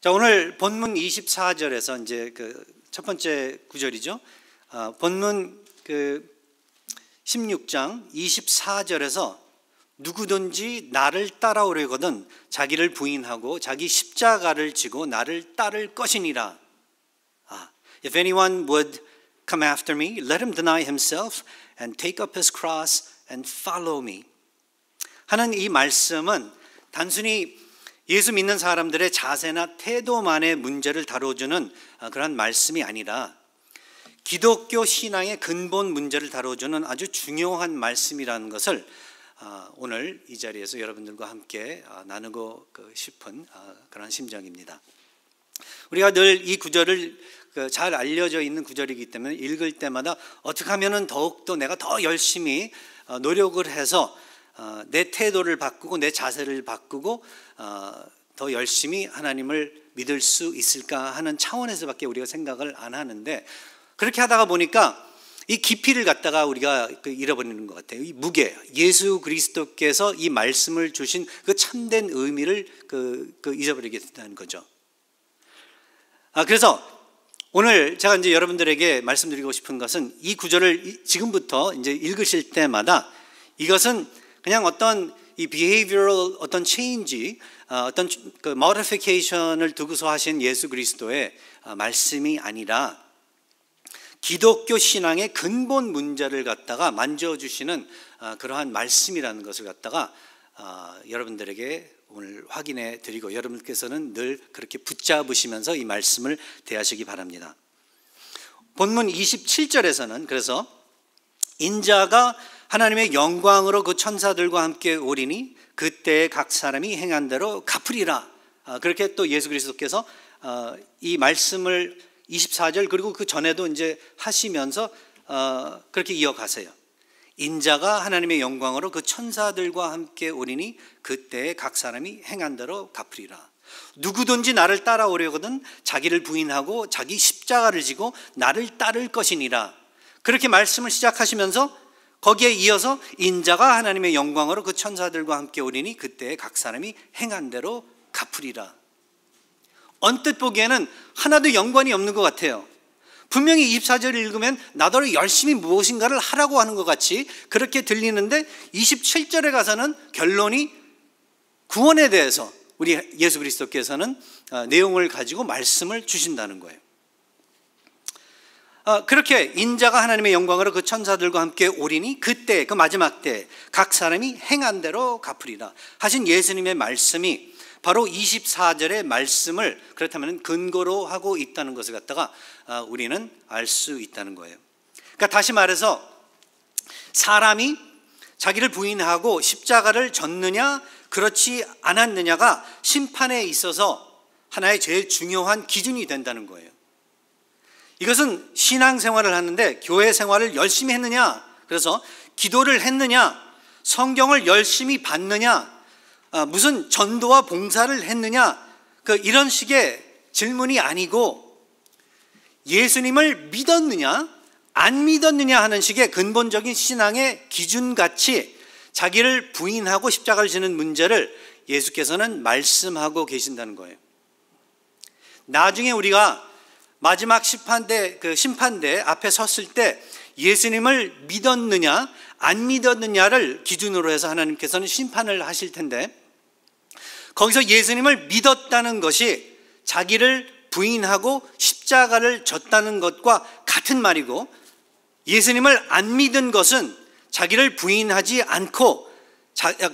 자, 오늘 본문 24절에서 이제 그 첫 번째 구절이죠. 아, 본문 그 16장 24절에서 누구든지 나를 따라오려거든 자기를 부인하고 자기 십자가를 지고 나를 따를 것이니라. 아, if anyone would come after me, let him deny himself and take up his cross and follow me. 하는 이 말씀은 단순히 예수 믿는 사람들의 자세나 태도만의 문제를 다뤄주는 아, 그런 말씀이 아니라 기독교 신앙의 근본 문제를 다뤄주는 아주 중요한 말씀이라는 것을 아, 오늘 이 자리에서 여러분들과 함께 아, 나누고 그 싶은 그런 심정입니다. 우리가 늘 이 구절을 그 잘 알려져 있는 구절이기 때문에 읽을 때마다 어떻게 하면 더욱더 내가 더 열심히 어, 노력을 해서 어, 내 태도를 바꾸고 내 자세를 바꾸고 어, 더 열심히 하나님을 믿을 수 있을까 하는 차원에서밖에 우리가 생각을 안 하는데 그렇게 하다가 보니까 이 깊이를 갖다가 우리가 그 잃어버리는 것 같아요. 이 무게, 예수 그리스도께서 이 말씀을 주신 그 참된 의미를 그, 그 잊어버리게 된다는 거죠. 아, 그래서 오늘 제가 이제 여러분들에게 말씀드리고 싶은 것은 이 구절을 지금부터 이제 읽으실 때마다 이것은 그냥 어떤 이 behavioral 어떤 체인지 어, 어떤 그 modification을 두고서 하신 예수 그리스도의 어, 말씀이 아니라 기독교 신앙의 근본 문제를 갖다가 만져주시는 어, 그러한 말씀이라는 것을 갖다가 여러분들에게 오늘 확인해 드리고 여러분께서는 늘 그렇게 붙잡으시면서 이 말씀을 대하시기 바랍니다. 본문 27절에서는 그래서 인자가 하나님의 영광으로 그 천사들과 함께 오리니 그때 각 사람이 행한 대로 갚으리라. 아, 그렇게 또 예수 그리스도께서 아, 이 말씀을 24절 그리고 그 전에도 이제 하시면서 아, 그렇게 이어가세요. 인자가 하나님의 영광으로 그 천사들과 함께 오리니 그때 각 사람이 행한 대로 갚으리라. 누구든지 나를 따라오려거든 자기를 부인하고 자기 십자가를 지고 나를 따를 것이니라. 그렇게 말씀을 시작하시면서 거기에 이어서 인자가 하나님의 영광으로 그 천사들과 함께 오리니 그때 각 사람이 행한 대로 갚으리라. 언뜻 보기에는 하나도 연관이 없는 것 같아요. 분명히 24절을 읽으면 나더러 열심히 무엇인가를 하라고 하는 것 같이 그렇게 들리는데 27절에 가서는 결론이 구원에 대해서 우리 예수 그리스도께서는 어, 내용을 가지고 말씀을 주신다는 거예요. 어, 그렇게 인자가 하나님의 영광으로 그 천사들과 함께 오리니 그때 그 마지막 때 각 사람이 행한 대로 갚으리라 하신 예수님의 말씀이 바로 24절의 말씀을 그렇다면 근거로 하고 있다는 것을 갖다가 어, 우리는 알 수 있다는 거예요. 그러니까 다시 말해서 사람이 자기를 부인하고 십자가를 졌느냐 그렇지 않았느냐가 심판에 있어서 하나의 제일 중요한 기준이 된다는 거예요. 이것은 신앙생활을 하는데 교회 생활을 열심히 했느냐 그래서 기도를 했느냐 성경을 열심히 받느냐 아, 무슨 전도와 봉사를 했느냐 그 이런 식의 질문이 아니고 예수님을 믿었느냐 안 믿었느냐 하는 식의 근본적인 신앙의 기준같이 자기를 부인하고 십자가를 지는 문제를 예수께서는 말씀하고 계신다는 거예요. 나중에 우리가 마지막 심판대 그 심판대 앞에 섰을 때 예수님을 믿었느냐 안 믿었느냐를 기준으로 해서 하나님께서는 심판을 하실 텐데 거기서 예수님을 믿었다는 것이 자기를 부인하고 십자가를 졌다는 것과 같은 말이고 예수님을 안 믿은 것은 자기를 부인하지 않고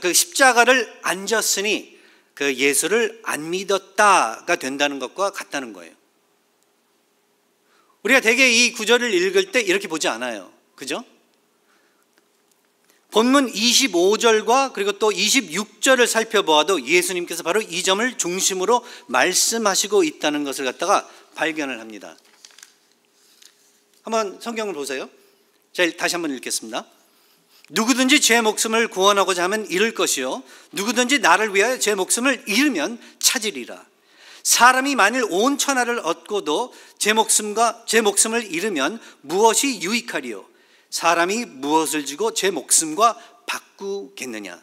그 십자가를 안 졌으니 그 예수를 안 믿었다가 된다는 것과 같다는 거예요. 우리가 대개 이 구절을 읽을 때 이렇게 보지 않아요. 그죠? 본문 25절과 그리고 또 26절을 살펴보아도 예수님께서 바로 이 점을 중심으로 말씀하시고 있다는 것을 갖다가 발견을 합니다. 한번 성경을 보세요. 자, 다시 한번 읽겠습니다. 누구든지 제 목숨을 구원하고자 하면 잃을 것이요. 누구든지 나를 위하여 제 목숨을 잃으면 찾으리라. 사람이 만일 온 천하를 얻고도 제 목숨과 제 목숨을 잃으면 무엇이 유익하리요? 사람이 무엇을 주고 제 목숨과 바꾸겠느냐?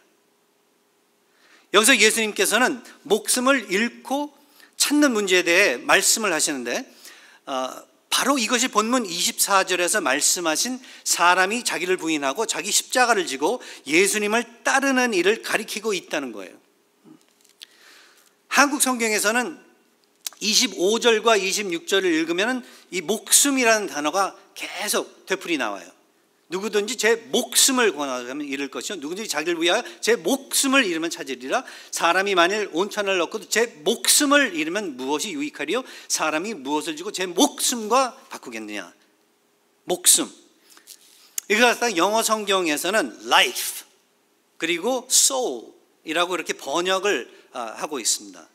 여기서 예수님께서는 목숨을 잃고 찾는 문제에 대해 말씀을 하시는데 어, 바로 이것이 본문 24절에서 말씀하신 사람이 자기를 부인하고 자기 십자가를 지고 예수님을 따르는 일을 가리키고 있다는 거예요. 한국 성경에서는 25절과 26절을 읽으면 이 목숨이라는 단어가 계속 되풀이 나와요. 누구든지 제 목숨을 권하면 잃을 것이요 누구든지 자기를 위하여 제 목숨을 잃으면 찾으리라 사람이 만일 온천을 얻고도 제 목숨을 잃으면 무엇이 유익하리요 사람이 무엇을 주고 제 목숨과 바꾸겠느냐 목숨 이거 갖다 영어 성경에서는 life 그리고 soul이라고 이렇게 번역을 아, 하고 있습니다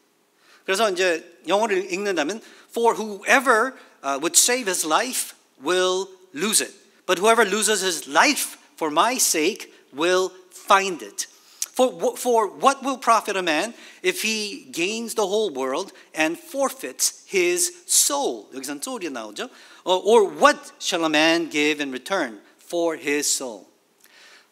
그래서 이제 영어를 읽는다면 for whoever uh, would save his life will lose it. But whoever loses his life for my sake will find it. For, for what will profit a man if he gains the whole world and forfeits his soul? 여기선 소울이 나오죠. Or, or what shall a man give in return for his soul?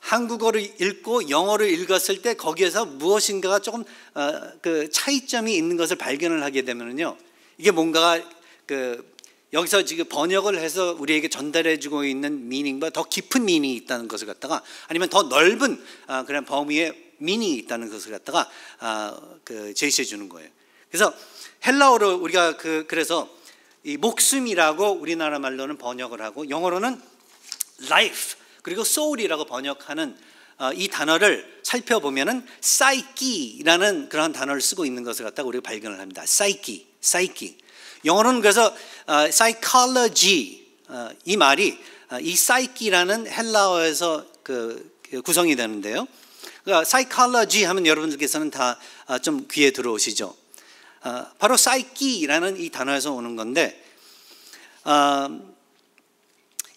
한국어를 읽고 영어를 읽었을 때 거기에서 무엇인가가 조금 어, 그 차이점이 있는 것을 발견을 하게 되면요 이게 뭔가 그 여기서 지금 번역을 해서 우리에게 전달해주고 있는 미닝과 더 깊은 미닝이 있다는 것을 갖다가 아니면 더 넓은 어, 그런 범위의 미닝이 있다는 것을 갖다가 어, 그 제시해 주는 거예요. 그래서 헬라어로 우리가 그 그래서 이 목숨이라고 우리나라 말로는 번역을 하고 영어로는 life 그리고 소울이라고 번역하는 어, 이 단어를 살펴보면은 사이키라는 그러한 단어를 쓰고 있는 것을 갖다가 우리가 발견을 합니다. 사이키, 사이키. 영어로는 그래서 어, psychology 어, 이 말이 이 사이키라는 헬라어에서 그, 그 구성이 되는데요. 그러니까 p s y c h 하면 여러분들께서는 다 좀 귀에 들어오시죠. 바로 p s y 라는이 단어에서 오는 건데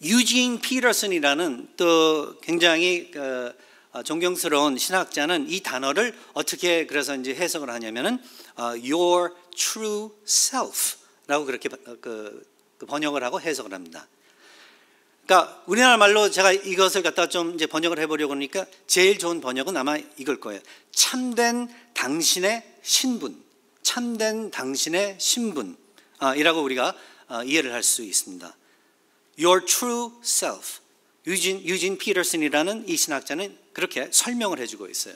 유진 피터슨이라는 또 굉장히 그 어, 존경스러운 신학자는 이 단어를 어떻게 그래서 이제 해석을 하냐면은 어, your true self라고 그렇게 그, 그 번역을 하고 해석을 합니다. 그러니까 우리나라 말로 제가 이것을 갖다 좀 이제 번역을 해보려고 하니까 그러니까 제일 좋은 번역은 아마 이걸 거예요. 참된 당신의 신분, 참된 당신의 신분이라고 아, 우리가 어, 이해를 할 수 있습니다. your true self. 유진, 유진 피터슨이라는 이 신학자는 그렇게 설명을 해주고 있어요.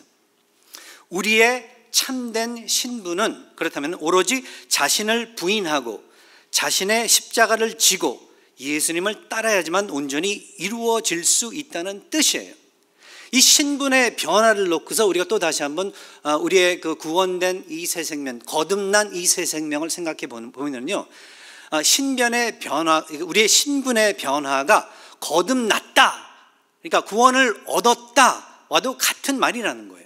우리의 참된 신부는 그렇다면 오로지 자신을 부인하고 자신의 십자가를 지고 예수님을 따라야지만 온전히 이루어질 수 있다는 뜻이에요. 이 신분의 변화를 놓고서 우리가 또 다시 한번 아, 우리의 그 구원된 이 새 생명, 거듭난 이 새 생명을 생각해 보면요. 어, 신변의 변화, 우리의 신분의 변화가 거듭났다. 그러니까 구원을 얻었다. 와도 같은 말이라는 거예요.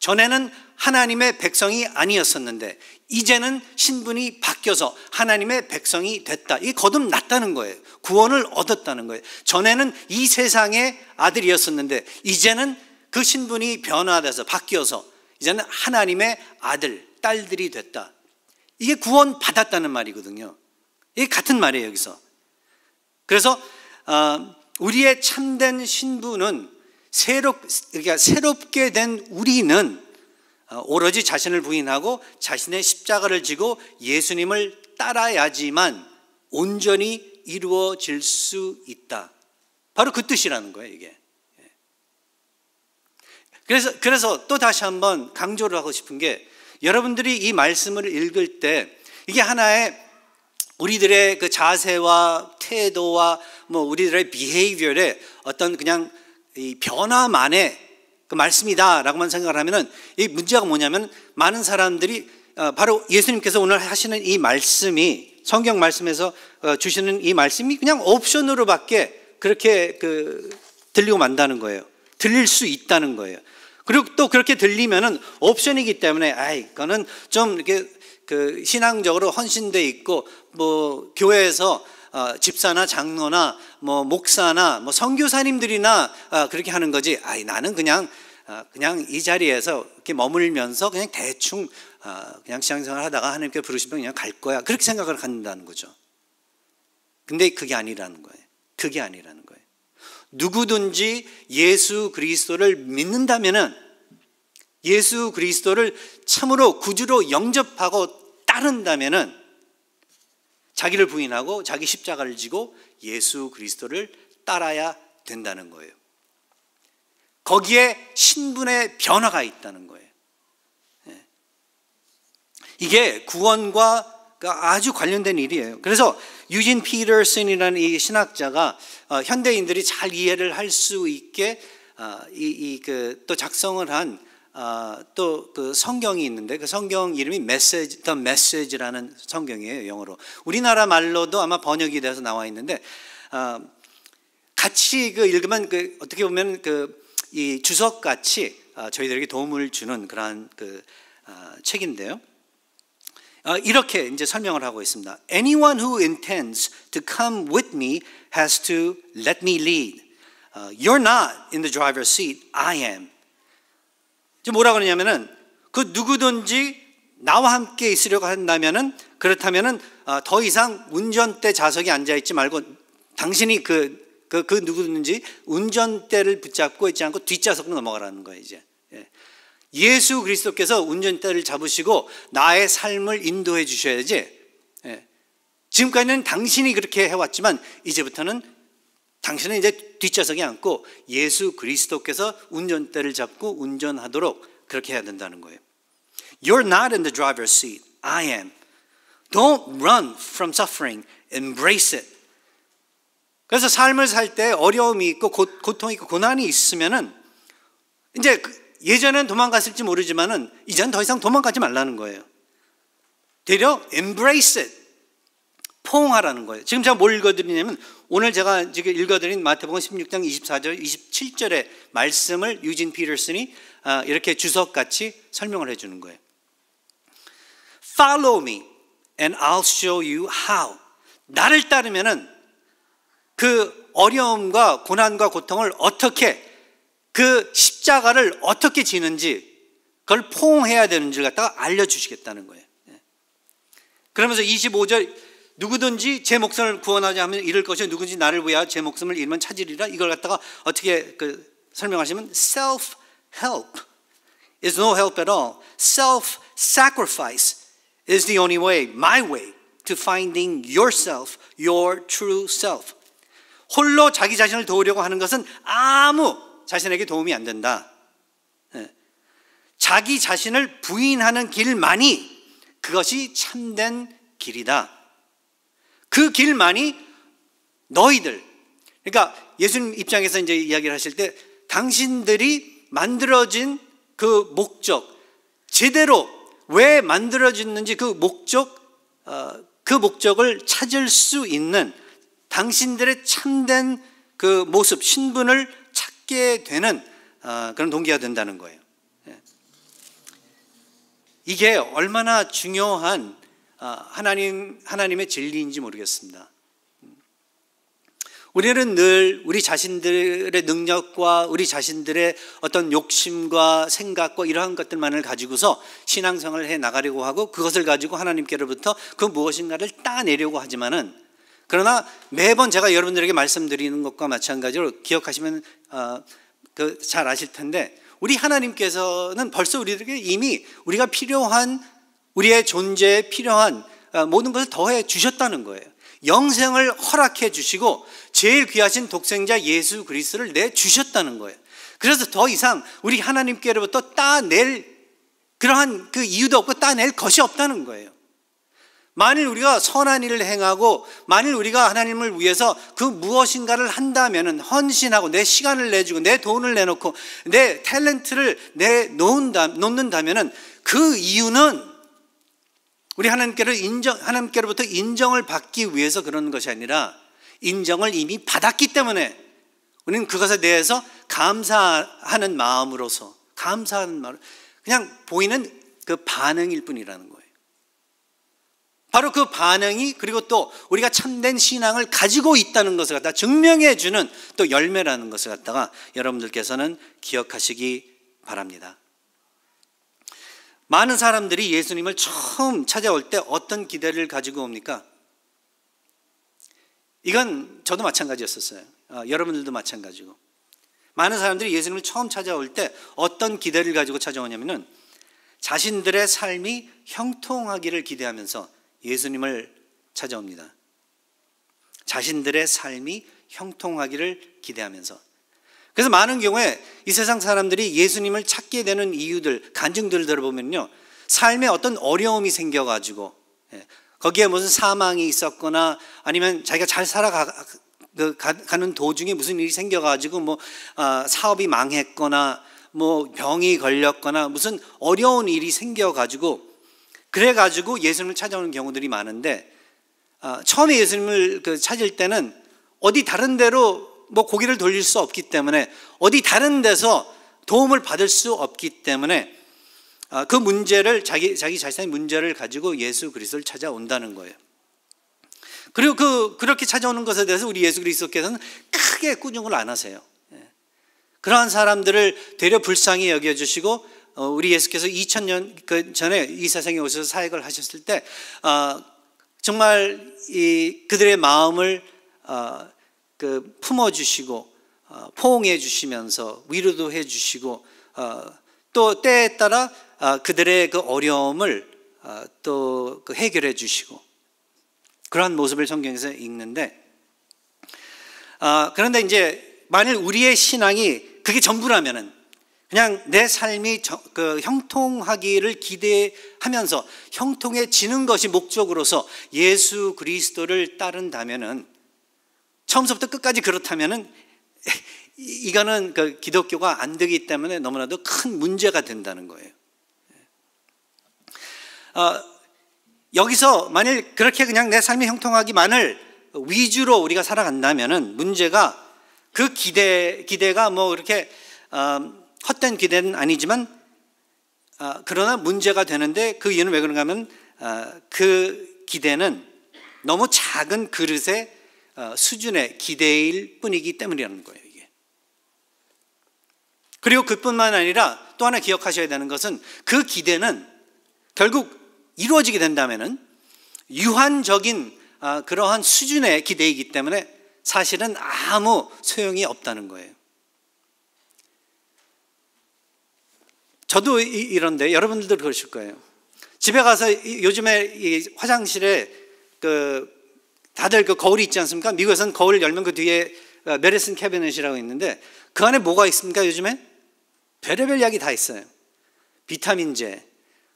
전에는 하나님의 백성이 아니었었는데, 이제는 신분이 바뀌어서 하나님의 백성이 됐다. 이 거듭났다는 거예요. 구원을 얻었다는 거예요. 전에는 이 세상의 아들이었었는데, 이제는 그 신분이 변화돼서 바뀌어서 이제는 하나님의 아들, 딸들이 됐다. 이게 구원 받았다는 말이거든요. 이 같은 말이에요 여기서. 그래서 어, 우리의 참된 신부는 새롭 그러니까 새롭게 된 우리는 어, 오로지 자신을 부인하고 자신의 십자가를 지고 예수님을 따라야지만 온전히 이루어질 수 있다. 바로 그 뜻이라는 거예요, 이게. 예. 그래서, 그래서 또 다시 한번 강조를 하고 싶은 게 여러분들이 이 말씀을 읽을 때 이게 하나의 우리들의 그 자세와 태도와 뭐 우리들의 비헤이비얼에 어떤 그냥 이 변화만의 그 말씀이다라고만 생각을 하면은 이 문제가 뭐냐면 많은 사람들이 어, 바로 예수님께서 오늘 하시는 이 말씀이 성경 말씀에서 어, 주시는 이 말씀이 그냥 옵션으로밖에 그렇게 그 들리고 만다는 거예요. 들릴 수 있다는 거예요. 그리고 또 그렇게 들리면은 옵션이기 때문에 아이 그거는 좀 이렇게 그 신앙적으로 헌신돼 있고 뭐 교회에서 어, 집사나 장로나 뭐 목사나 뭐 선교사님들이나 어, 그렇게 하는 거지. 아 나는 그냥 어, 그냥 이 자리에서 이렇게 머물면서 그냥 대충 어, 그냥 신앙생활 하다가 하나님께 부르시면 그냥 갈 거야. 그렇게 생각을 한다는 거죠. 근데 그게 아니라는 거예요. 그게 아니라는 거예요. 누구든지 예수 그리스도를 믿는다면은 예수 그리스도를 참으로 구주로 영접하고 따른다면은 자기를 부인하고 자기 십자가를 지고 예수 그리스도를 따라야 된다는 거예요. 거기에 신분의 변화가 있다는 거예요. 예. 이게 구원과 아주 관련된 일이에요. 그래서 유진 피터슨이라는 이 신학자가 어, 현대인들이 잘 이해를 할 수 있게 어, 이그 또 작성을 한 어, 아, 또 그 성경이 있는데 그 성경 이름이 메시지, t 메 e 지라는 성경이에요 영어로. 우리나라 말로도 아마 번역이 돼서 나와 있는데 어, 같이 그 읽으면 그 어떻게 보면 그 이 주석 같이 아, 저희들에게 도움을 주는 그러한 그 책인데요. 이렇게 이제 설명을 하고 있습니다. Anyone who intends to come with me has to let me lead. you're not in the driver's seat. I am. 뭐라 고 그러냐면은 그 누구든지 나와 함께 있으려고 한다면은 그렇다면은 어, 더 이상 운전대 좌석에 앉아 있지 말고 당신이 그, 그, 그 누구든지 운전대를 붙잡고 있지 않고 뒷좌석으로 넘어가라는 거예요, 이제. 예. 예수 그리스도께서 운전대를 잡으시고 나의 삶을 인도해 주셔야지. 예. 지금까지는 당신이 그렇게 해왔지만 이제부터는 당신은 이제 뒷좌석에 앉고 예수 그리스도께서 운전대를 잡고 운전하도록 그렇게 해야 된다는 거예요. You're not in the driver's seat. I am. Don't run from suffering. Embrace it. 그래서 삶을 살 때 어려움이 있고 고, 통이 있고 고난이 있으면은 이제 그 예전엔 도망갔을지 모르지만은 이젠 더 이상 도망가지 말라는 거예요. 되려 embrace it. 포옹하라는 거예요. 지금 제가 뭘 읽어드리냐면 오늘 제가 지금 읽어드린 마태복음 16장 24절, 27절의 말씀을 유진 피터슨이 어, 이렇게 주석같이 설명을 해주는 거예요. Follow me and I'll show you how. 나를 따르면은 그 어려움과 고난과 고통을 어떻게 그 십자가를 어떻게 지는지 그걸 포옹해야 되는 줄 갖다가 알려주시겠다는 거예요. 예. 그러면서 25절 누구든지 제 목숨을 구원하지 않으면 잃을 것이요 누구든지 나를 위하여 제 목숨을 잃으면 찾으리라 이걸 갖다가 어떻게 그 설명하시면 self help is no help at all. Self sacrifice is the only way, my way to finding yourself, your true self. 홀로 자기 자신을 도우려고 하는 것은 아무 자신에게 도움이 안 된다. 예. 자기 자신을 부인하는 길만이 그것이 참된 길이다. 그 길만이 너희들. 그러니까 예수님 입장에서 이제 이야기를 하실 때 당신들이 만들어진 그 목적, 제대로 왜 만들어졌는지 그 목적, 어, 그 목적을 찾을 수 있는 당신들의 참된 그 모습, 신분을 찾게 되는 어, 그런 동기가 된다는 거예요. 예. 이게 얼마나 중요한 아, 하나님 하나님의 진리인지 모르겠습니다. 음. 우리는 늘 우리 자신들의 능력과 우리 자신들의 어떤 욕심과 생각과 이러한 것들만을 가지고서 신앙생활을 해 나가려고 하고 그것을 가지고 하나님께로부터 그 무엇인가를 따내려고 하지만은 그러나 매번 제가 여러분들에게 말씀드리는 것과 마찬가지로 기억하시면 어, 그잘 아실 텐데 우리 하나님께서는 벌써 우리에게 이미 우리가 필요한 우리의 존재에 필요한 어, 모든 것을 더해 주셨다는 거예요. 영생을 허락해 주시고 제일 귀하신 독생자 예수 그리스도를 내 주셨다는 거예요. 그래서 더 이상 우리 하나님께로부터 따낼 그러한 그 이유도 없고 따낼 것이 없다는 거예요. 만일 우리가 선한 일을 행하고 만일 우리가 하나님을 위해서 그 무엇인가를 한다면은 헌신하고 내 시간을 내주고 내 돈을 내놓고 내 탤런트를 내놓는다면은 그 이유는 우리 하나님께로 인정, 하나님께로부터 인정을 받기 위해서 그런 것이 아니라 인정을 이미 받았기 때문에 우리는 그것에 대해서 감사하는 마음으로서 감사하는 마음, 그냥 보이는 그 반응일 뿐이라는 거예요. 바로 그 반응이 그리고 또 우리가 참된 신앙을 가지고 있다는 것을 갖다 증명해 주는 또 열매라는 것을 갖다가 여러분들께서는 기억하시기 바랍니다. 많은 사람들이 예수님을 처음 찾아올 때 어떤 기대를 가지고 옵니까? 이건 저도 마찬가지였었어요. 아, 여러분들도 마찬가지고. 많은 사람들이 예수님을 처음 찾아올 때 어떤 기대를 가지고 찾아오냐면은 자신들의 삶이 형통하기를 기대하면서 예수님을 찾아옵니다. 자신들의 삶이 형통하기를 기대하면서 그래서 많은 경우에 이 세상 사람들이 예수님을 찾게 되는 이유들, 간증들을 들어보면요. 삶에 어떤 어려움이 생겨가지고, 예, 거기에 무슨 사망이 있었거나 아니면 자기가 잘 살아가는 그, 도중에 무슨 일이 생겨가지고 뭐 아, 사업이 망했거나 뭐 병이 걸렸거나 무슨 어려운 일이 생겨가지고 그래가지고 예수님을 찾아오는 경우들이 많은데 아, 처음에 예수님을 그 찾을 때는 어디 다른 데로 뭐 고기를 돌릴 수 없기 때문에 어디 다른 데서 도움을 받을 수 없기 때문에 아, 그 문제를 자기 자기 자신의 문제를 가지고 예수 그리스도를 찾아온다는 거예요. 그리고 그 그렇게 찾아오는 것에 대해서 우리 예수 그리스도께서는 크게 꾸중을 안 하세요. 예. 그러한 사람들을 되려 불쌍히 여겨 주시고 어, 우리 예수께서 2000년 그 전에 이 세상에 오셔서 사역을 하셨을 때 어, 정말 그들의 마음을 어, 그 품어주시고 어, 포옹해 주시면서 위로도 해 주시고 어, 또 때에 따라 어, 그들의 그 어려움을 어, 또그 해결해 주시고 그러한 모습을 성경에서 읽는데 어, 그런데 이제 만일 우리의 신앙이 그게 전부라면은 그냥 내 삶이 저, 그 형통하기를 기대하면서 형통해지는 것이 목적으로서 예수 그리스도를 따른다면은 처음부터 끝까지 그렇다면 이거는 그 기독교가 안 되기 때문에 너무나도 큰 문제가 된다는 거예요. 어, 여기서 만일 그렇게 그냥 내 삶의 형통하기만을 위주로 우리가 살아간다면 문제가 그 기대 기대가 뭐 이렇게 어, 헛된 기대는 아니지만 어, 그러나 문제가 되는데 그 이유는 왜 그런가 하면 어, 그 기대는 너무 작은 그릇에 어, 수준의 기대일 뿐이기 때문이라는 거예요. 이게. 그리고 그뿐만 아니라 또 하나 기억하셔야 되는 것은 그 기대는 결국 이루어지게 된다면은 유한적인 아, 그러한 수준의 기대이기 때문에 사실은 아무 소용이 없다는 거예요. 저도 이런데 여러분들도 그러실 거예요. 집에 가서 요즘에 화장실에 그 다들 그 거울이 있지 않습니까? 미국에서는 거울을 열면 그 뒤에 어, 메레슨 캐비넷이라고 있는데 그 안에 뭐가 있습니까? 요즘에 별의별 약이 다 있어요. 비타민제,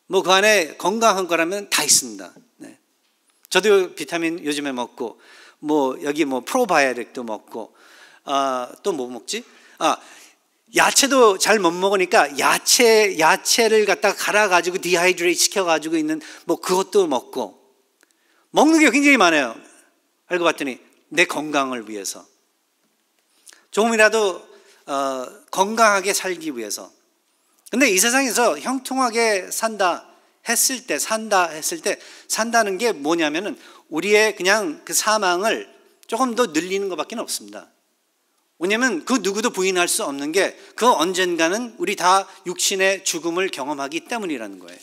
뭐 그 안에 건강한 거라면 다 있습니다. 네. 저도 비타민 요즘에 먹고 뭐 여기 뭐 프로바이오틱도 먹고 아, 또 뭐 먹지? 아 야채도 잘 못 먹으니까 야채 야채를 갖다가 갈아 가지고 디하이드레이 시켜 가지고 있는 뭐 그것도 먹고 먹는 게 굉장히 많아요. 알고 봤더니 내 건강을 위해서 조금이라도 어, 건강하게 살기 위해서 근데 이 세상에서 형통하게 산다 했을 때 산다 했을 때 산다는 게 뭐냐면은 우리의 그냥 그 사망을 조금 더 늘리는 것밖에 없습니다. 왜냐하면 그 누구도 부인할 수 없는 게 그 언젠가는 우리 다 육신의 죽음을 경험하기 때문이라는 거예요.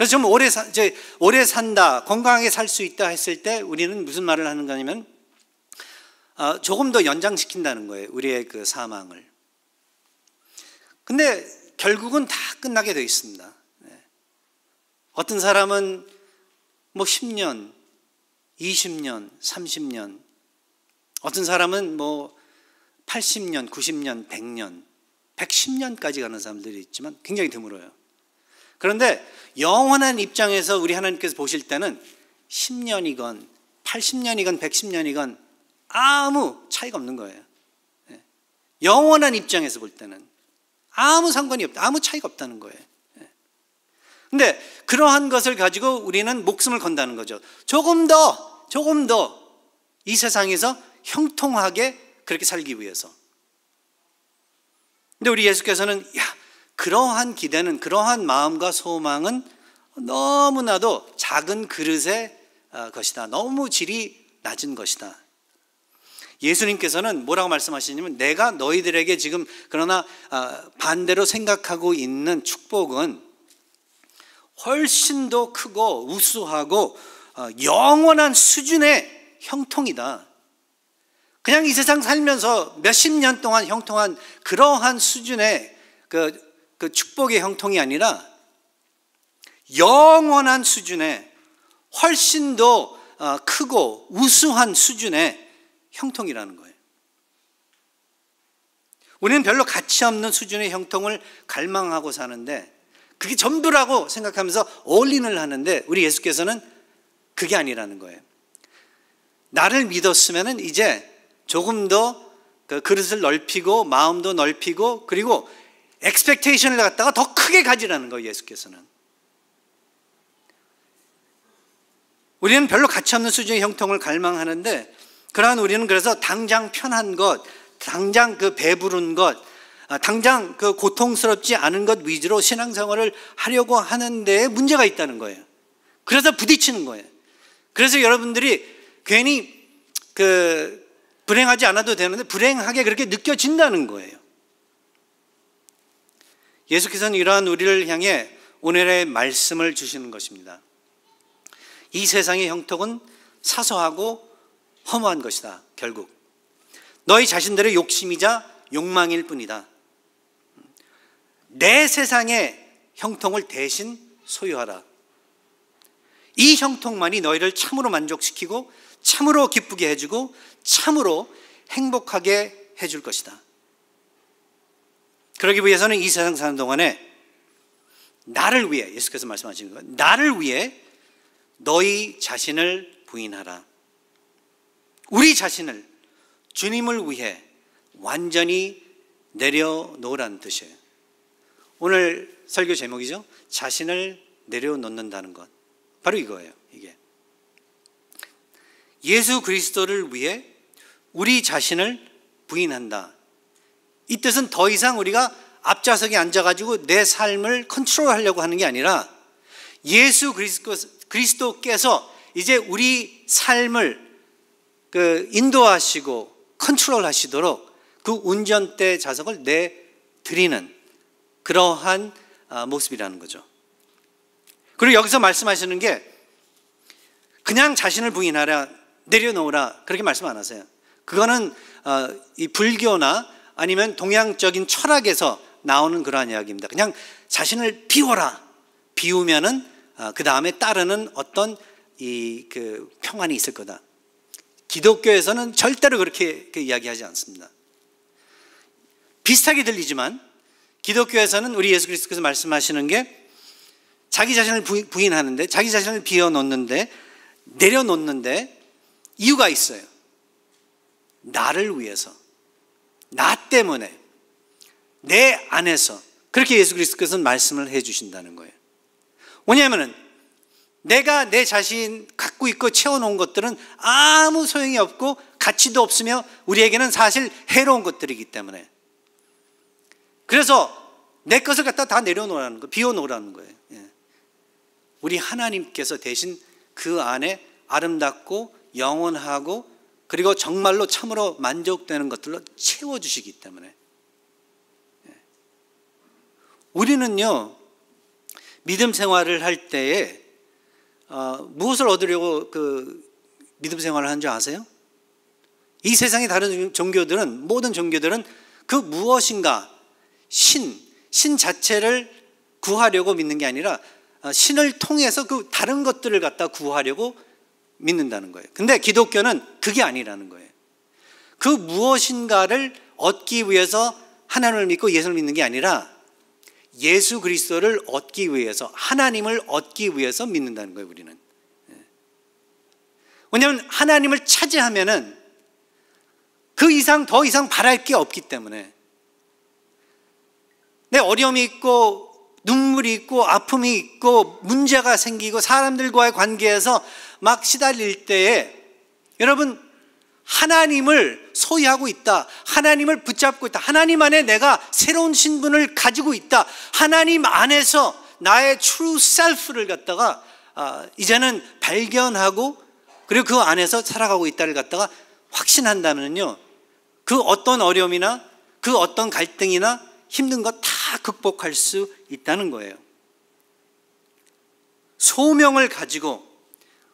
그래서 좀 오래, 사, 이제 오래 산다, 건강하게 살 수 있다 했을 때 우리는 무슨 말을 하는가 하면 어, 조금 더 연장시킨다는 거예요. 우리의 그 사망을. 근데 결국은 다 끝나게 되어 있습니다. 네. 어떤 사람은 뭐 10년, 20년, 30년, 어떤 사람은 뭐 80년, 90년, 100년, 110년까지 가는 사람들이 있지만 굉장히 드물어요. 그런데 영원한 입장에서 우리 하나님께서 보실 때는 10년이건 80년이건 110년이건 아무 차이가 없는 거예요. 예. 영원한 입장에서 볼 때는 아무 상관이 없다. 아무 차이가 없다는 거예요. 예. 근데 그러한 것을 가지고 우리는 목숨을 건다는 거죠. 조금 더, 조금 더 이 세상에서 형통하게 그렇게 살기 위해서. 근데 우리 예수께서는 야, 그러한 기대는 그러한 마음과 소망은 너무나도 작은 그릇의 어, 것이다. 너무 질이 낮은 것이다. 예수님께서는 뭐라고 말씀하시냐면 내가 너희들에게 지금 그러나 어, 반대로 생각하고 있는 축복은 훨씬 더 크고 우수하고 어, 영원한 수준의 형통이다. 그냥 이 세상 살면서 몇십 년 동안 형통한 그러한 수준의 그그 축복의 형통이 아니라 영원한 수준의 훨씬 더 어, 크고 우수한 수준의 형통이라는 거예요. 우리는 별로 가치 없는 수준의 형통을 갈망하고 사는데 그게 전부라고 생각하면서 올인을 하는데 우리 예수께서는 그게 아니라는 거예요. 나를 믿었으면 이제 조금 더그 그릇을 넓히고 마음도 넓히고 그리고 엑스펙테이션을 갖다가 더 크게 가지라는 거예요, 예수께서는. 우리는 별로 가치 없는 수준의 형통을 갈망하는데 그러한 우리는 그래서 당장 편한 것, 당장 그 배부른 것, 아, 당장 그 고통스럽지 않은 것 위주로 신앙생활을 하려고 하는데 문제가 있다는 거예요. 그래서 부딪히는 거예요. 그래서 여러분들이 괜히 그 불행하지 않아도 되는데 불행하게 그렇게 느껴진다는 거예요. 예수께서는 이러한 우리를 향해 오늘의 말씀을 주시는 것입니다. 이 세상의 형통은 사소하고 허무한 것이다. 결국 너희 자신들의 욕심이자 욕망일 뿐이다. 내 세상의 형통을 대신 소유하라. 이 형통만이 너희를 참으로 만족시키고 참으로 기쁘게 해주고 참으로 행복하게 해줄 것이다. 그러기 위해서는 이 세상 사는 동안에 나를 위해 예수께서 말씀하신 거 나를 위해 너희 자신을 부인하라. 우리 자신을 주님을 위해 완전히 내려놓으라는 뜻이에요. 오늘 설교 제목이죠. 자신을 내려놓는다는 것. 바로 이거예요. 이게. 예수 그리스도를 위해 우리 자신을 부인한다. 이 뜻은 더 이상 우리가 앞좌석에 앉아가지고 내 삶을 컨트롤하려고 하는 게 아니라 예수 그리스도, 께서 이제 우리 삶을 그 인도하시고 컨트롤하시도록 그 운전대 좌석을 내 드리는 그러한 아, 모습이라는 거죠. 그리고 여기서 말씀하시는 게 그냥 자신을 부인하라 내려놓으라 그렇게 말씀 안 하세요. 그거는 어, 이 불교나 아니면 동양적인 철학에서 나오는 그러한 이야기입니다. 그냥 자신을 비워라. 비우면은 아, 그 다음에 따르는 어떤 이 그 평안이 있을 거다. 기독교에서는 절대로 그렇게 그 이야기하지 않습니다. 비슷하게 들리지만 기독교에서는 우리 예수 그리스도께서 말씀하시는 게 자기 자신을 부인하는데 자기 자신을 비워놓는데 내려놓는데 이유가 있어요. 나를 위해서. 나 때문에 내 안에서 그렇게 예수 그리스도께서 말씀을 해 주신다는 거예요. 왜냐하면 내가 내 자신 갖고 있고 채워놓은 것들은 아무 소용이 없고 가치도 없으며 우리에게는 사실 해로운 것들이기 때문에 그래서 내 것을 갖다 다 내려놓으라는 거, 비워놓으라는 거예요. 예. 우리 하나님께서 대신 그 안에 아름답고 영원하고 그리고 정말로 참으로 만족되는 것들로 채워주시기 때문에 예. 우리는요 믿음 생활을 할 때에 어, 무엇을 얻으려고 그 믿음 생활을 하는 줄 아세요? 이 세상의 다른 종교들은 모든 종교들은 그 무엇인가 신, 신 자체를 구하려고 믿는 게 아니라 어, 신을 통해서 그 다른 것들을 갖다 구하려고 믿는다는 거예요. 근데 기독교는 그게 아니라는 거예요. 그 무엇인가를 얻기 위해서 하나님을 믿고 예수를 믿는 게 아니라 예수 그리스도를 얻기 위해서 하나님을 얻기 위해서 믿는다는 거예요, 우리는. 예. 왜냐하면 하나님을 차지하면은 그 이상 더 이상 바랄 게 없기 때문에 내 어려움이 있고 눈물이 있고 아픔이 있고 문제가 생기고 사람들과의 관계에서 막 시달릴 때에 여러분 하나님을 소유하고 있다. 하나님을 붙잡고 있다. 하나님 안에 내가 새로운 신분을 가지고 있다. 하나님 안에서 나의 true self를 갖다가 아, 이제는 발견하고 그리고 그 안에서 살아가고 있다를 갖다가 확신한다면요. 그 어떤 어려움이나 그 어떤 갈등이나 힘든 것 다 극복할 수 있다는 거예요. 소명을 가지고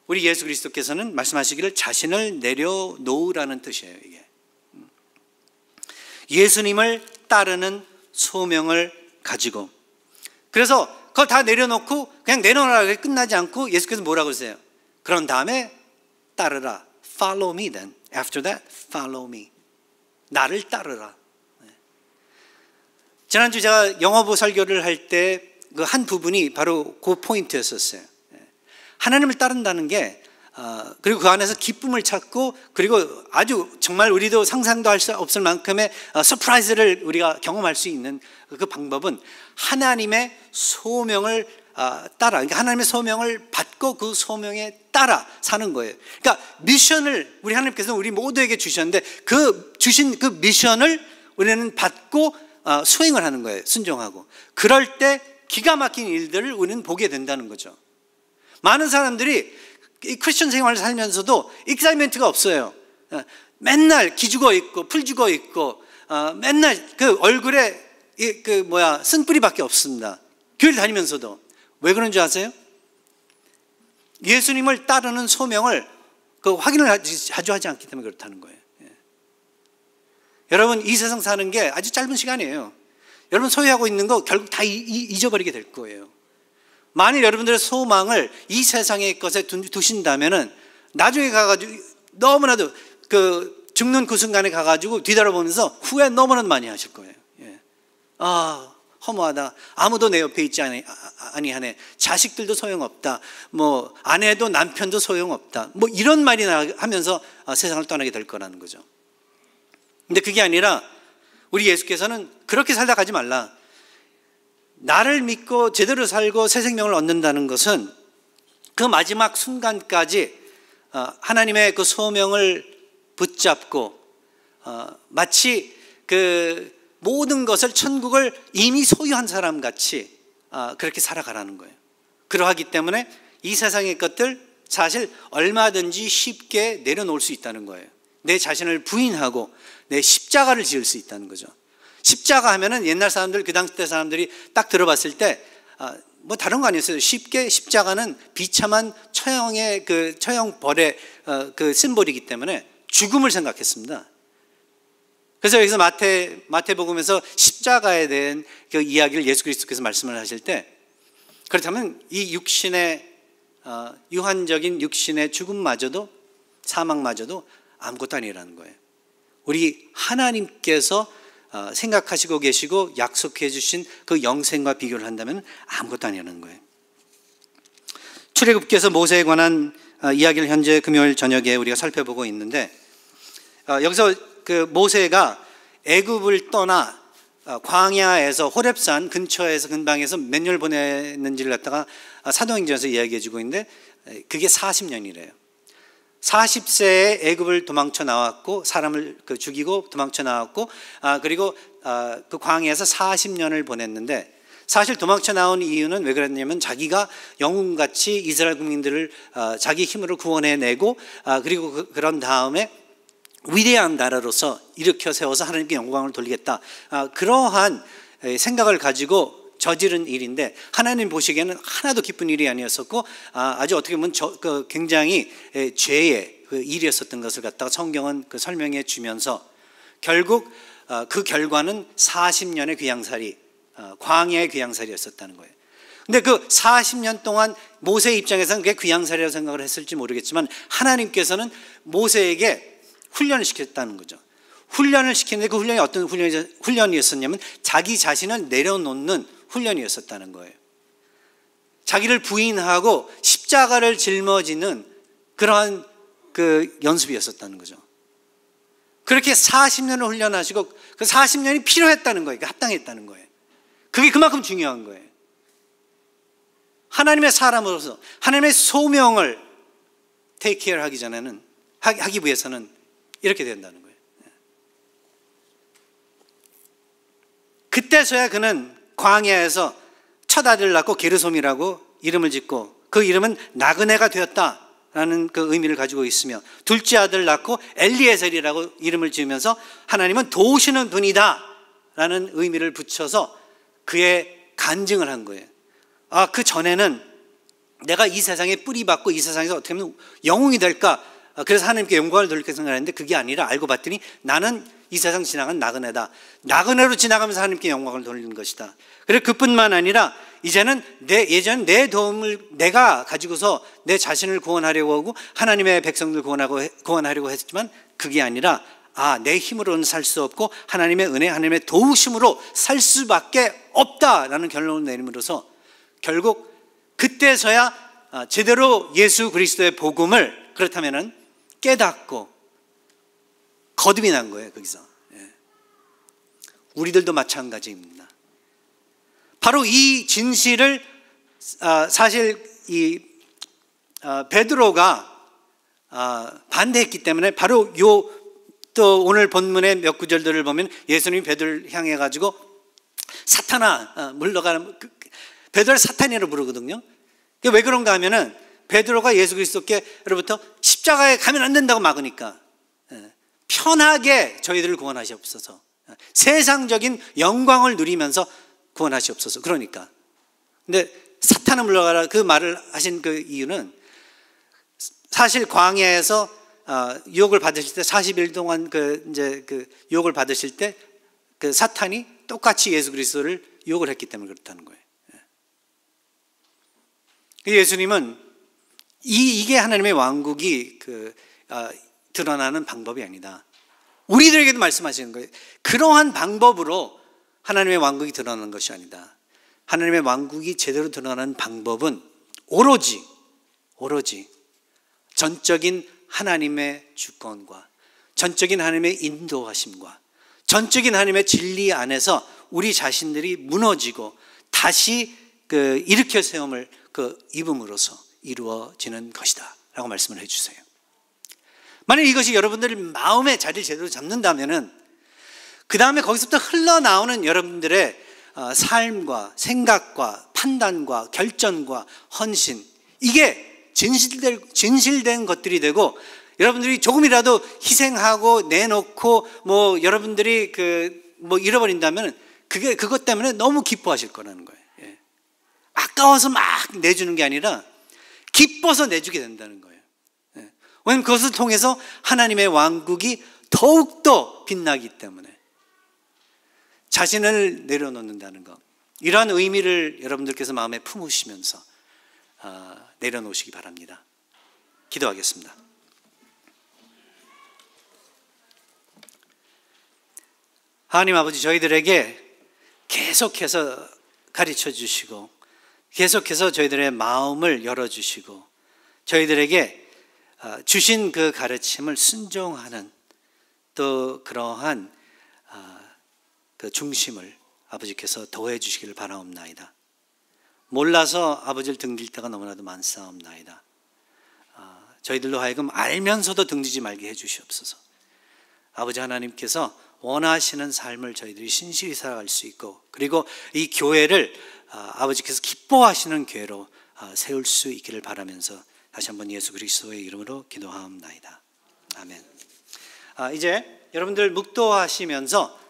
우리 예수 그리스도께서는 말씀하시기를 자신을 내려놓으라는 뜻이에요, 이게. 예수님을 따르는 소명을 가지고. 그래서 그걸 다 내려놓고 그냥 내려놓으라 끝나지 않고 예수께서 뭐라고 그세요 그런 다음에 따르라. Follow me then. After that, follow me. 나를 따르라. 네. 지난주 제가 영어부 설교를 할 때 그 한 부분이 바로 그 포인트였었어요. 하나님을 따른다는 게 어, 그리고 그 안에서 기쁨을 찾고 그리고 아주 정말 우리도 상상도 할 수 없을 만큼의 어, 서프라이즈를 우리가 경험할 수 있는 그 방법은 하나님의 소명을 어, 따라 그러니까 하나님의 소명을 받고 그 소명에 따라 사는 거예요. 그러니까 미션을 우리 하나님께서 우리 모두에게 주셨는데 그 주신 그 미션을 우리는 받고 수행을 하는 거예요. 순종하고 그럴 때 기가 막힌 일들을 우리는 보게 된다는 거죠. 많은 사람들이 이 크리스천 생활을 살면서도 익사이멘트가 없어요. 어, 맨날 기죽어 있고 풀죽어 있고 어, 맨날 그 얼굴에 그 뭐야 쓴뿌리밖에 없습니다. 교회를 다니면서도 왜 그런 줄 아세요? 예수님을 따르는 소명을 그 확인을 하지, 자주 하지 않기 때문에 그렇다는 거예요. 예. 여러분 이 세상 사는 게 아주 짧은 시간이에요. 여러분 소유하고 있는 거 결국 다 잊어버리게 될 거예요. 만일 여러분들의 소망을 이 세상의 것에 두신다면은 나중에 가가지고 너무나도 그 죽는 그 순간에 가가지고 뒤돌아보면서 후회 너무나도 많이 하실 거예요. 예. 아 허무하다. 아무도 내 옆에 있지 아니, 아, 아, 아니하네. 자식들도 소용없다. 뭐 아내도 남편도 소용없다. 뭐 이런 말이 하면서 아, 세상을 떠나게 될 거라는 거죠. 근데 그게 아니라 우리 예수께서는 그렇게 살다 가지 말라. 나를 믿고 제대로 살고 새 생명을 얻는다는 것은 그 마지막 순간까지 어, 하나님의 그 소명을 붙잡고 어, 마치 그 모든 것을 천국을 이미 소유한 사람 같이 어, 그렇게 살아가라는 거예요. 그러하기 때문에 이 세상의 것들 사실 얼마든지 쉽게 내려놓을 수 있다는 거예요. 내 자신을 부인하고 내 십자가를 지을 수 있다는 거죠. 십자가 하면은 옛날 사람들 그 당시 때 사람들이 딱 들어봤을 때 아, 뭐 다른 거 아니었어요. 쉽게 십자가는 비참한 처형의 그 처형 벌의 어, 그 심볼이기 때문에 죽음을 생각했습니다. 그래서 여기서 마태 마태복음에서 십자가에 대한 그 이야기를 예수 그리스도께서 말씀을 하실 때 그렇다면 이 육신의 어, 유한적인 육신의 죽음마저도 사망마저도 아무것도 아니라는 거예요. 우리 하나님께서 어, 생각하시고 계시고 약속해 주신 그 영생과 비교를 한다면 아무것도 아니라는 거예요. 출애굽기서 모세에 관한 어, 이야기를 현재 금요일 저녁에 우리가 살펴보고 있는데 어, 여기서 그 모세가 애굽을 떠나 광야에서 호렙산 근처에서 근방에서 몇 년 보냈는지를 갖다가 사도행전에서 이야기해주고 있는데 그게 40년이래요. 40세에 애굽을 도망쳐 나왔고 사람을 그 죽이고 도망쳐 나왔고 아 그리고 아, 그 광야에서 40년을 보냈는데 사실 도망쳐 나온 이유는 왜 그랬냐면 자기가 영웅같이 이스라엘 국민들을 아, 자기 힘으로 구원해내고 아, 그리고 그, 그런 다음에 위대한 나라로서 일으켜 세워서 하나님께 영광을 돌리겠다. 아, 그러한 생각을 가지고 저지른 일인데 하나님 보시기에는 하나도 기쁜 일이 아니었었고 아, 주 어떻게 보면 저, 그 굉장히 죄의 그 일이었었던 것을 갖다가 성경은 그 설명해 주면서 결국 아, 그 결과는 40년의 귀양살이 아, 광야의 귀양살이였었다는 거예요. 근데 그 40년 동안 모세 입장에서는 그게 귀양살이라고 생각을 했을지 모르겠지만 하나님께서는 모세에게 훈련을 시켰다는 거죠. 훈련을 시키는데 그 훈련이 어떤 훈련이, 훈련이었었냐면 자기 자신을 내려놓는 훈련이었었다는 거예요. 자기를 부인하고 십자가를 짊어지는 그러한 그 연습이었었다는 거죠. 그렇게 40년을 훈련하시고 그 40년이 필요했다는 거예요. 그러니까 합당했다는 거예요. 그게 그만큼 중요한 거예요. 하나님의 사람으로서 하나님의 소명을 테이크케어 하기 전에는 하기 위해서는 이렇게 된다는 거예요. 예. 그때서야 그는 광야에서 첫 아들 낳고 게르솜이라고 이름을 짓고 그 이름은 나그네가 되었다라는 그 의미를 가지고 있으며 둘째 아들 낳고 엘리에셀이라고 이름을 지으면서 하나님은 도우시는 분이다라는 의미를 붙여서 그의 간증을 한 거예요. 아, 그 전에는 내가 이 세상에 뿌리 받고 이 세상에서 어떻게 하면 영웅이 될까? 아, 그래서 하나님께 영광을 돌릴게 생각했는데 그게 아니라 알고 봤더니 나는 이 세상 지나간 나그네다. 나그네로 지나가면서 하나님께 영광을 돌리는 것이다. 그래 그뿐만 아니라 이제는 내 예전 내 도움을 내가 가지고서 내 자신을 구원하려고 하고 하나님의 백성들 구원하고 구원하려고 했지만 그게 아니라 아, 내 힘으로는 살 수 없고 하나님의 은혜, 하나님의 도우심으로 살 수밖에 없다라는 결론을 내림으로써 결국 그때서야 아, 제대로 예수 그리스도의 복음을 그렇다면은 깨닫고 거듭이 난 거예요, 거기서. 예. 우리들도 마찬가지입니다. 바로 이 진실을 아, 사실 이 아, 베드로가 아, 반대했기 때문에 바로 요 또 오늘 본문의 몇 구절들을 보면 예수님이 베드로를 향해 가지고 사탄아 어, 물러가는 그, 그, 베드로를 사탄이라고 부르거든요. 왜 그런가 하면은 베드로가 예수 그리스도께 로부터 십자가에 가면 안 된다고 막으니까 편하게 저희들을 구원하시옵소서. 세상적인 영광을 누리면서 구원하시옵소서. 그러니까. 근데 사탄을 물러가라 그 말을 하신 그 이유는 사실 광야에서 어, 유혹을 받으실 때 40일 동안 그 이제 그 유혹을 받으실 때 그 사탄이 똑같이 예수 그리스도를 유혹을 했기 때문에 그렇다는 거예요. 예. 그 예수님은 이 이게 하나님의 왕국이 그 아, 드러나는 방법이 아니다. 우리들에게도 말씀하시는 거예요. 그러한 방법으로 하나님의 왕국이 드러나는 것이 아니다. 하나님의 왕국이 제대로 드러나는 방법은 오로지, 오로지 전적인 하나님의 주권과 전적인 하나님의 인도하심과 전적인 하나님의 진리 안에서 우리 자신들이 무너지고 다시 그 일으켜 세움을 그 입음으로써 이루어지는 것이다. 라고 말씀을 해주세요. 만약 이것이 여러분들 마음의 자리를 제대로 잡는다면은 그 다음에 거기서부터 흘러나오는 여러분들의 어, 삶과 생각과 판단과 결정과 헌신 이게 진실될, 진실된 것들이 되고 여러분들이 조금이라도 희생하고 내놓고 뭐 여러분들이 그 뭐 잃어버린다면 그게 그것 때문에 너무 기뻐하실 거라는 거예요. 예. 아까워서 막 내주는 게 아니라 기뻐서 내주게 된다는 거. 예요 왜냐하면 그것을 통해서 하나님의 왕국이 더욱더 빛나기 때문에 자신을 내려놓는다는 것 이러한 의미를 여러분들께서 마음에 품으시면서 아, 내려놓으시기 바랍니다. 기도하겠습니다. 하나님 아버지 저희들에게 계속해서 가르쳐 주시고 계속해서 저희들의 마음을 열어 주시고 저희들에게 아, 주신 그 가르침을 순종하는 또 그러한 아, 그 중심을 아버지께서 더해 주시기를 바라옵나이다. 몰라서 아버지를 등질 때가 너무나도 많사옵나이다. 아, 저희들로 하여금 알면서도 등지지 말게 해 주시옵소서. 아버지 하나님께서 원하시는 삶을 저희들이 신실히 살아갈 수 있고 그리고 이 교회를 아버지께서 기뻐하시는 교회로 세울 수 있기를 바라면서 다시 한 번 예수 그리스도의 이름으로 기도하옵나이다. 아멘. 아, 이제 여러분들 묵도하시면서